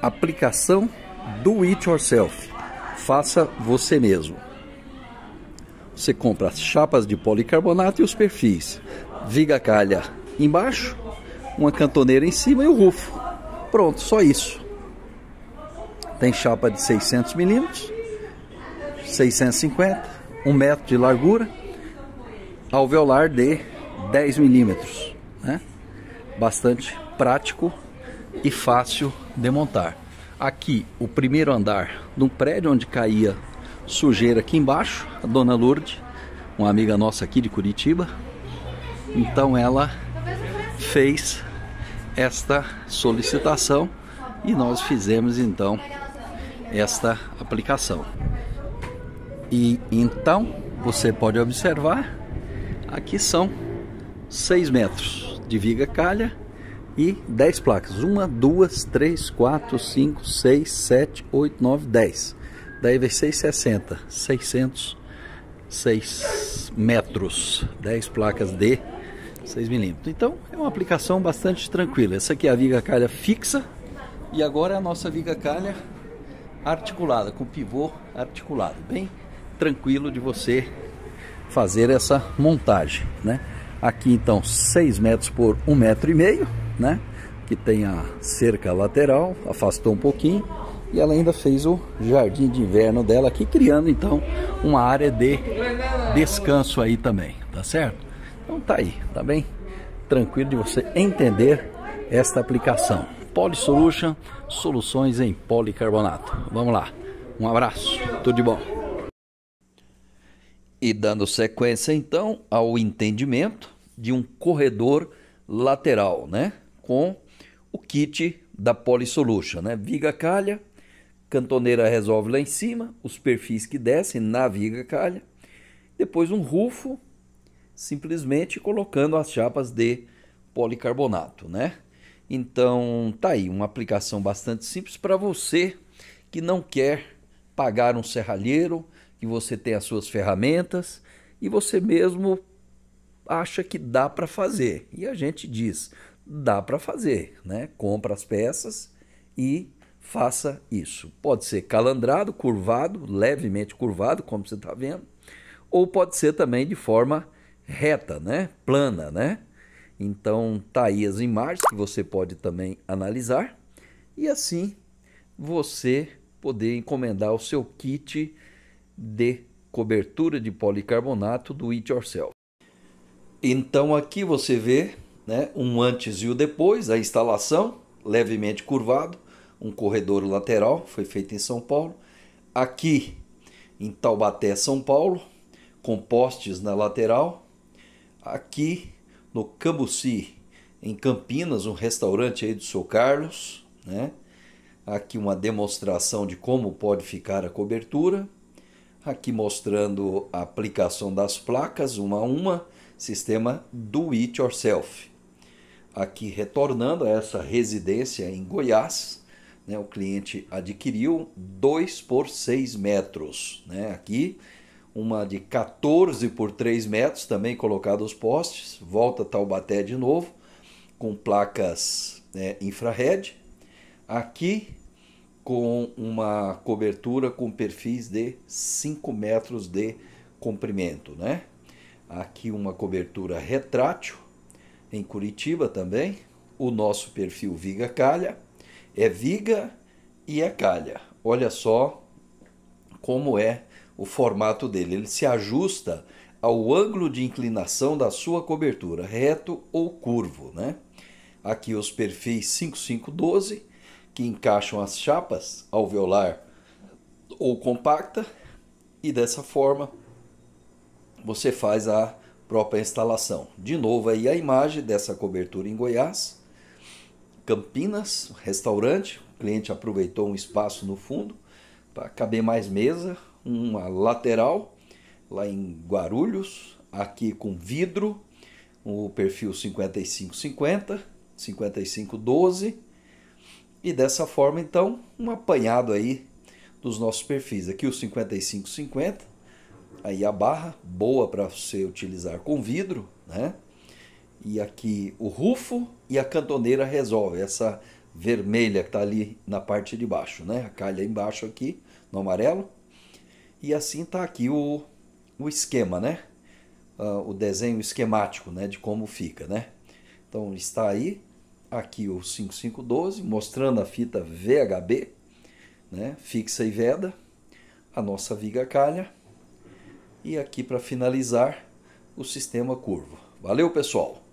Aplicação do It Yourself. Faça você mesmo. Você compra as chapas de policarbonato e os perfis. Viga calha embaixo, uma cantoneira em cima e o rufo. Pronto, só isso. Tem chapa de 600 milímetros, 650, 1 metro de largura, alveolar de 10 milímetros. Né? Bastante prático e fácil de montar. Aqui, o primeiro andar de um prédio onde caía sujeira aqui embaixo, a dona Lourdes, uma amiga nossa aqui de Curitiba. Então ela fez esta solicitação e nós fizemos então esta aplicação. E então você pode observar, aqui são 6 metros de viga calha e 10 placas. Uma, duas, três, quatro, cinco, seis, sete, oito, nove, dez. Daí vem 660, 600, 6 metros, 10 placas de 6 milímetros. Então é uma aplicação bastante tranquila. Essa aqui é a viga calha fixa e agora é a nossa viga calha articulada, com pivô articulado. Bem tranquilo de você fazer essa montagem, né? Aqui então 6 metros por 1 um metro e meio né? Que tem a cerca lateral, afastou um pouquinho e ela ainda fez o jardim de inverno dela aqui, criando então uma área de descanso aí também, tá certo? Então tá aí, tá bem? Tranquilo de você entender esta aplicação. Solution soluções em policarbonato. Vamos lá, um abraço, tudo de bom. E dando sequência então ao entendimento de um corredor lateral, né? com o kit da Polisolution, né? Viga calha, cantoneira resolve lá em cima, os perfis que descem na viga calha, depois um rufo, simplesmente colocando as chapas de policarbonato, né? Então, tá aí uma aplicação bastante simples para você que não quer pagar um serralheiro, que você tem as suas ferramentas e você mesmo acha que dá para fazer. E a gente diz: dá para fazer, né? Compra as peças e faça isso. Pode ser calandrado, curvado, levemente curvado, como você está vendo, ou pode ser também de forma reta, né? Plana, né? Então tá aí as imagens que você pode também analisar e assim você poder encomendar o seu kit de cobertura de policarbonato do It Yourself. Então aqui você vê né? um antes e o depois, a instalação, levemente curvado, um corredor lateral, foi feito em São Paulo. Aqui em Taubaté, São Paulo, com postes na lateral. Aqui no Cambuci, em Campinas, um restaurante aí do seu Carlos, né? Aqui uma demonstração de como pode ficar a cobertura. Aqui mostrando a aplicação das placas uma a uma, sistema do it yourself aqui retornando a essa residência em Goiás, né, o cliente adquiriu 2 por 6 metros. Né, aqui, uma de 14 por 3 metros, também colocados postes, volta Taubaté de novo, com placas né, infrared. Aqui, com uma cobertura com perfis de 5 metros de comprimento. Né? Aqui, uma cobertura retrátil em Curitiba também. O nosso perfil Viga Calha é Viga e é Calha. Olha só como é o formato dele. Ele se ajusta ao ângulo de inclinação da sua cobertura, reto ou curvo, né? Aqui os perfis 5512 que encaixam as chapas alveolar ou compacta e dessa forma você faz a própria instalação. De novo aí a imagem dessa cobertura em Goiás, Campinas, restaurante, o cliente aproveitou um espaço no fundo para caber mais mesa, uma lateral lá em Guarulhos, aqui com vidro, o perfil 5550, 5512 e dessa forma então um apanhado aí dos nossos perfis. Aqui o 5550 aí a barra, boa para você utilizar com vidro, né? E aqui o rufo e a cantoneira resolve, essa vermelha que está ali na parte de baixo, né? A calha embaixo aqui, no amarelo. E assim está aqui o, o esquema, né? Uh, o desenho esquemático, né? De como fica, né? Então está aí, aqui o 5512, mostrando a fita VHB, né? Fixa e veda, a nossa viga calha e aqui para finalizar, o sistema curvo. Valeu, pessoal!